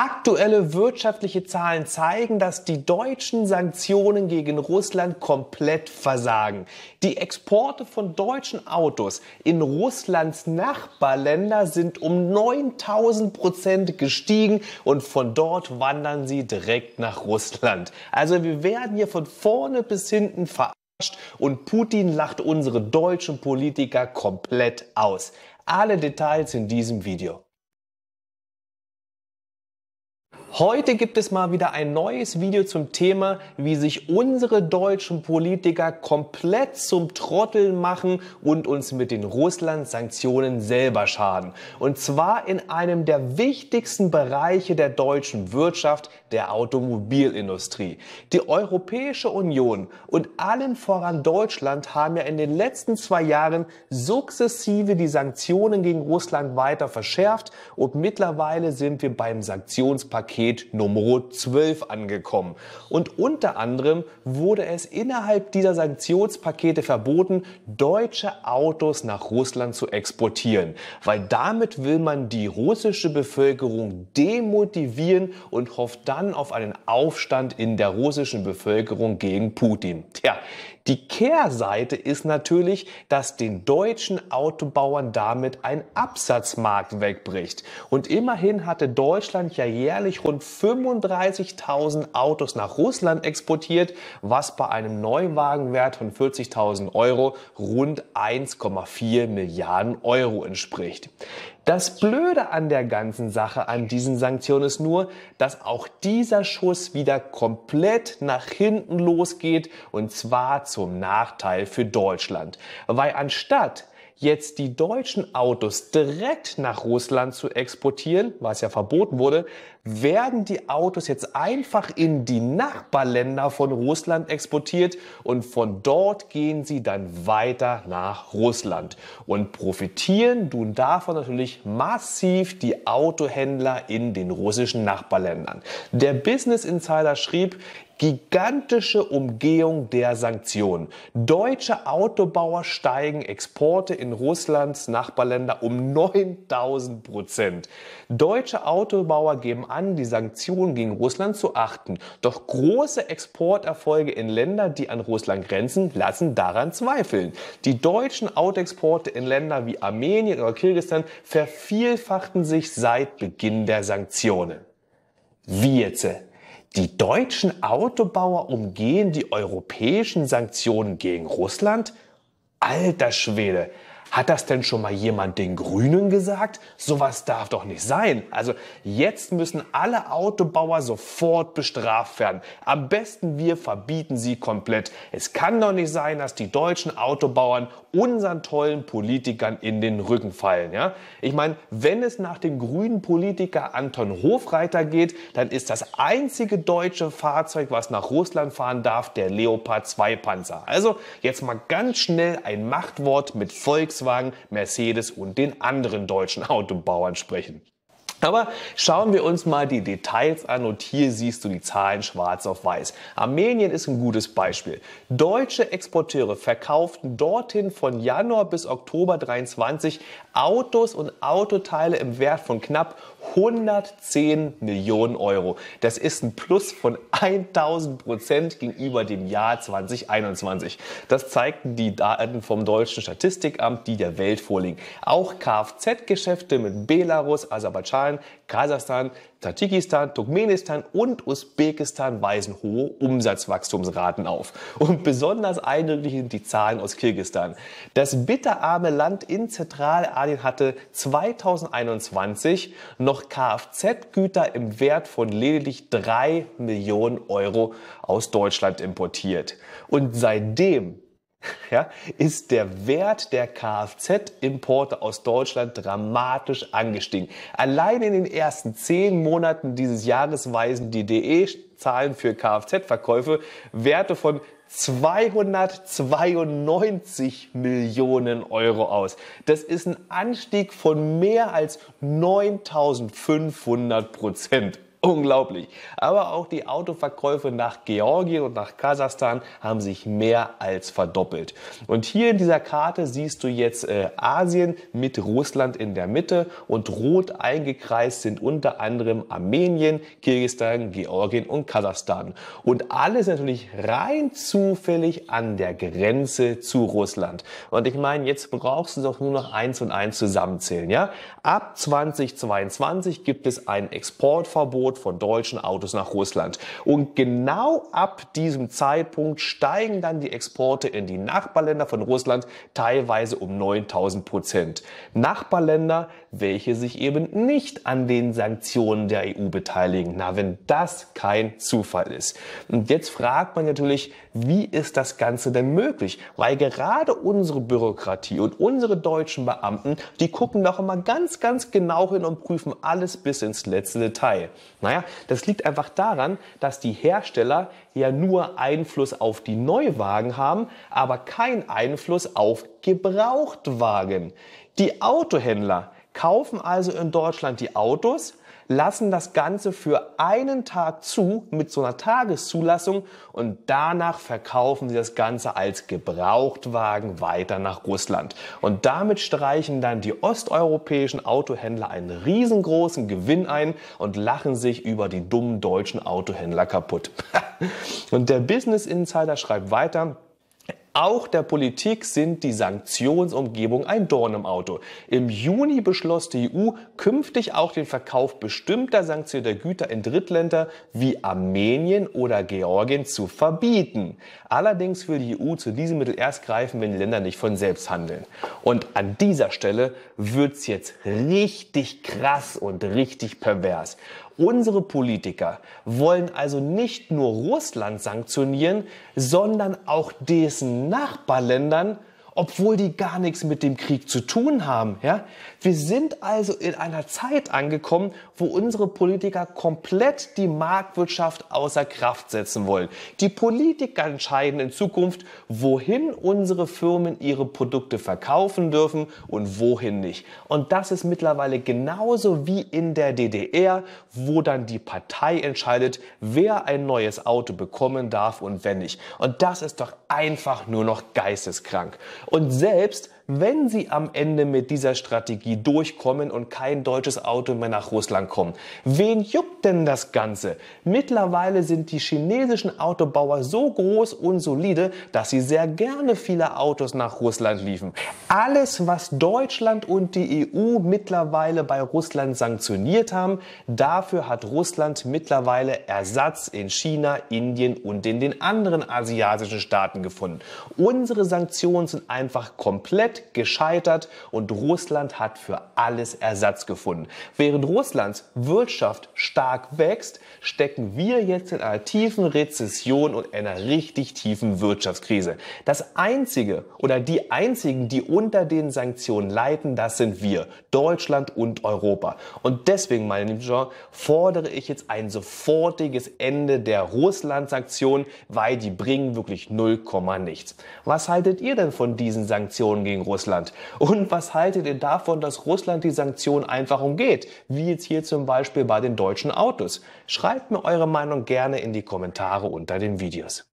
Aktuelle wirtschaftliche Zahlen zeigen, dass die deutschen Sanktionen gegen Russland komplett versagen. Die Exporte von deutschen Autos in Russlands Nachbarländer sind um 9000 Prozent gestiegen und von dort wandern sie direkt nach Russland. Also wir werden hier von vorne bis hinten verarscht und Putin lacht unsere deutschen Politiker komplett aus. Alle Details in diesem Video. Heute gibt es mal wieder ein neues Video zum Thema, wie sich unsere deutschen Politiker komplett zum Trotteln machen und uns mit den Russland-Sanktionen selber schaden. Und zwar in einem der wichtigsten Bereiche der deutschen Wirtschaft, der Automobilindustrie. Die Europäische Union und allen voran Deutschland haben ja in den letzten zwei Jahren sukzessive die Sanktionen gegen Russland weiter verschärft und mittlerweile sind wir beim Sanktionspaket Nummer 12 angekommen. Und unter anderem wurde es innerhalb dieser Sanktionspakete verboten, deutsche Autos nach Russland zu exportieren, weil damit will man die russische Bevölkerung demotivieren und hofft da an auf einen Aufstand in der russischen Bevölkerung gegen Putin. Tja, die Kehrseite ist natürlich, dass den deutschen Autobauern damit ein Absatzmarkt wegbricht. Und immerhin hatte Deutschland ja jährlich rund 35.000 Autos nach Russland exportiert, was bei einem Neuwagenwert von 40.000 Euro rund 1,4 Milliarden Euro entspricht. Das Blöde an der ganzen Sache, an diesen Sanktionen ist nur, dass auch dieser Schuss wieder komplett nach hinten losgeht und zwar zum Nachteil für Deutschland. Weil anstatt jetzt die deutschen Autos direkt nach Russland zu exportieren, was ja verboten wurde, werden die Autos jetzt einfach in die Nachbarländer von Russland exportiert und von dort gehen sie dann weiter nach Russland. Und profitieren nun davon natürlich massiv die Autohändler in den russischen Nachbarländern. Der Business Insider schrieb, Gigantische Umgehung der Sanktionen. Deutsche Autobauer steigen Exporte in Russlands Nachbarländer um 9000 Prozent. Deutsche Autobauer geben an, die Sanktionen gegen Russland zu achten. Doch große Exporterfolge in Länder, die an Russland grenzen, lassen daran zweifeln. Die deutschen Autoexporte in Länder wie Armenien oder Kirgisistan vervielfachten sich seit Beginn der Sanktionen. Wie jetzt? die deutschen Autobauer umgehen die europäischen Sanktionen gegen Russland? Alter Schwede, hat das denn schon mal jemand den Grünen gesagt? Sowas darf doch nicht sein. Also jetzt müssen alle Autobauer sofort bestraft werden. Am besten wir verbieten sie komplett. Es kann doch nicht sein, dass die deutschen Autobauern unseren tollen Politikern in den Rücken fallen. Ja? Ich meine, wenn es nach dem grünen Politiker Anton Hofreiter geht, dann ist das einzige deutsche Fahrzeug, was nach Russland fahren darf, der Leopard 2 Panzer. Also jetzt mal ganz schnell ein Machtwort mit Volks Volkswagen, Mercedes und den anderen deutschen Autobauern sprechen. Aber schauen wir uns mal die Details an und hier siehst du die Zahlen schwarz auf weiß. Armenien ist ein gutes Beispiel. Deutsche Exporteure verkauften dorthin von Januar bis Oktober 23 Autos und Autoteile im Wert von knapp 110 Millionen Euro. Das ist ein Plus von 1000 Prozent gegenüber dem Jahr 2021. Das zeigten die Daten vom deutschen Statistikamt, die der Welt vorliegen. Auch Kfz-Geschäfte mit Belarus, Aserbaidschan, Kasachstan, Kasachstan, Tadschikistan, Turkmenistan und Usbekistan weisen hohe Umsatzwachstumsraten auf. Und besonders eindrücklich sind die Zahlen aus Kirgisistan. Das bitterarme Land in Zentralasien hatte 2021 noch Kfz-Güter im Wert von lediglich 3 Millionen Euro aus Deutschland importiert. Und seitdem ja, ist der Wert der Kfz-Importe aus Deutschland dramatisch angestiegen. Allein in den ersten zehn Monaten dieses Jahres weisen die DE-Zahlen für Kfz-Verkäufe Werte von 292 Millionen Euro aus. Das ist ein Anstieg von mehr als 9500 Prozent. Unglaublich. Aber auch die Autoverkäufe nach Georgien und nach Kasachstan haben sich mehr als verdoppelt. Und hier in dieser Karte siehst du jetzt äh, Asien mit Russland in der Mitte und rot eingekreist sind unter anderem Armenien, Kirgistan, Georgien und Kasachstan. Und alles natürlich rein zufällig an der Grenze zu Russland. Und ich meine, jetzt brauchst du doch nur noch eins und eins zusammenzählen, ja? Ab 2022 gibt es ein Exportverbot Export von deutschen Autos nach Russland. Und genau ab diesem Zeitpunkt steigen dann die Exporte in die Nachbarländer von Russland teilweise um 9000 Prozent. Nachbarländer, welche sich eben nicht an den Sanktionen der EU beteiligen. Na, wenn das kein Zufall ist. Und jetzt fragt man natürlich, wie ist das Ganze denn möglich? Weil gerade unsere Bürokratie und unsere deutschen Beamten, die gucken doch immer ganz, ganz genau hin und prüfen alles bis ins letzte Detail. Naja, das liegt einfach daran, dass die Hersteller ja nur Einfluss auf die Neuwagen haben, aber keinen Einfluss auf Gebrauchtwagen. Die Autohändler kaufen also in Deutschland die Autos, lassen das Ganze für einen Tag zu mit so einer Tageszulassung und danach verkaufen sie das Ganze als Gebrauchtwagen weiter nach Russland. Und damit streichen dann die osteuropäischen Autohändler einen riesengroßen Gewinn ein und lachen sich über die dummen deutschen Autohändler kaputt. und der Business Insider schreibt weiter, auch der Politik sind die Sanktionsumgebungen ein Dorn im Auto. Im Juni beschloss die EU künftig auch den Verkauf bestimmter sanktionierter Güter in Drittländer wie Armenien oder Georgien zu verbieten. Allerdings will die EU zu diesem Mittel erst greifen, wenn die Länder nicht von selbst handeln. Und an dieser Stelle wird's jetzt richtig krass und richtig pervers. Unsere Politiker wollen also nicht nur Russland sanktionieren, sondern auch dessen Nachbarländern obwohl die gar nichts mit dem Krieg zu tun haben. Ja? Wir sind also in einer Zeit angekommen, wo unsere Politiker komplett die Marktwirtschaft außer Kraft setzen wollen. Die Politiker entscheiden in Zukunft, wohin unsere Firmen ihre Produkte verkaufen dürfen und wohin nicht. Und das ist mittlerweile genauso wie in der DDR, wo dann die Partei entscheidet, wer ein neues Auto bekommen darf und wenn nicht. Und das ist doch einfach nur noch geisteskrank. Und selbst wenn sie am Ende mit dieser Strategie durchkommen und kein deutsches Auto mehr nach Russland kommt. Wen juckt denn das Ganze? Mittlerweile sind die chinesischen Autobauer so groß und solide, dass sie sehr gerne viele Autos nach Russland liefen. Alles, was Deutschland und die EU mittlerweile bei Russland sanktioniert haben, dafür hat Russland mittlerweile Ersatz in China, Indien und in den anderen asiatischen Staaten gefunden. Unsere Sanktionen sind einfach komplett gescheitert und Russland hat für alles Ersatz gefunden. Während Russlands Wirtschaft stark wächst, stecken wir jetzt in einer tiefen Rezession und einer richtig tiefen Wirtschaftskrise. Das einzige oder die einzigen, die unter den Sanktionen leiden, das sind wir, Deutschland und Europa. Und deswegen, meine lieben Jean, fordere ich jetzt ein sofortiges Ende der Russland-Sanktionen, weil die bringen wirklich 0, nichts. Was haltet ihr denn von diesen Sanktionen gegen Russland? Russland? Und was haltet ihr davon, dass Russland die Sanktionen einfach umgeht? Wie jetzt hier zum Beispiel bei den deutschen Autos. Schreibt mir eure Meinung gerne in die Kommentare unter den Videos.